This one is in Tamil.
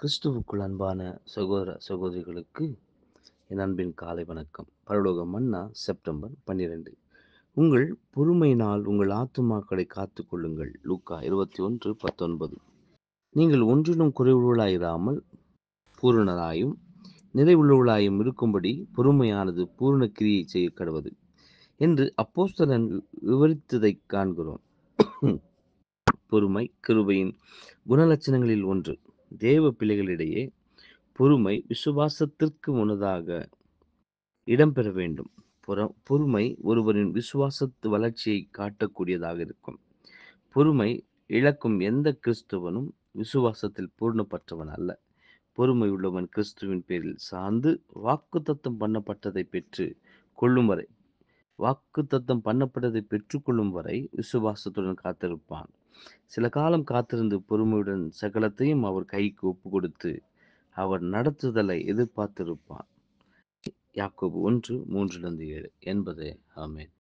கிறிஸ்துவுக்குள் அன்பான சகோதர சகோதரிகளுக்கு என் அன்பின் காலை வணக்கம் பரலோக மன்னா செப்டம்பர் பன்னிரெண்டு உங்கள் பொறுமையினால் உங்கள் ஆத்துமாக்களை காத்து கொள்ளுங்கள் லூக்கா இருபத்தி ஒன்று பத்தொன்பது நீங்கள் ஒன்றிலும் குறைவுள்ளவளாயிராமல் பூரணராயும் நிறைவுள்ளவளாயும் இருக்கும்படி பொறுமையானது பூரண கிரியை செய்ய கடவுது என்று அப்போஸ்தலன் விவரித்ததை காண்கிறோம் பொறுமை கிருபையின் குணலட்சணங்களில் ஒன்று தேவ பிள்ளைகளிடையே பொறுமை விசுவாசத்திற்கு முன்னதாக இடம்பெற வேண்டும் பொறுமை ஒருவரின் விசுவாசத்து வளர்ச்சியை காட்டக்கூடியதாக இருக்கும் பொறுமை இழக்கும் எந்த கிறிஸ்துவனும் விசுவாசத்தில் பூர்ணப்பட்டவன் அல்ல பொறுமை உள்ளவன் கிறிஸ்துவின் பேரில் சார்ந்து வாக்குத்தத்தம் பண்ணப்பட்டதை பெற்று கொள்ளும் வரை வாக்குத்தத்தம் பண்ணப்பட்டதை பெற்றுக்கொள்ளும் வரை விசுவாசத்துடன் காத்திருப்பான் சில காலம் காத்திருந்து பொறுமையுடன் சகலத்தையும் அவர் கைக்கு ஒப்பு கொடுத்து அவர் நடத்துதலை எதிர்பார்த்திருப்பான் யாக்கோபு ஒன்று மூன்றிலிருந்து ஏழு என்பதே ஆமேன்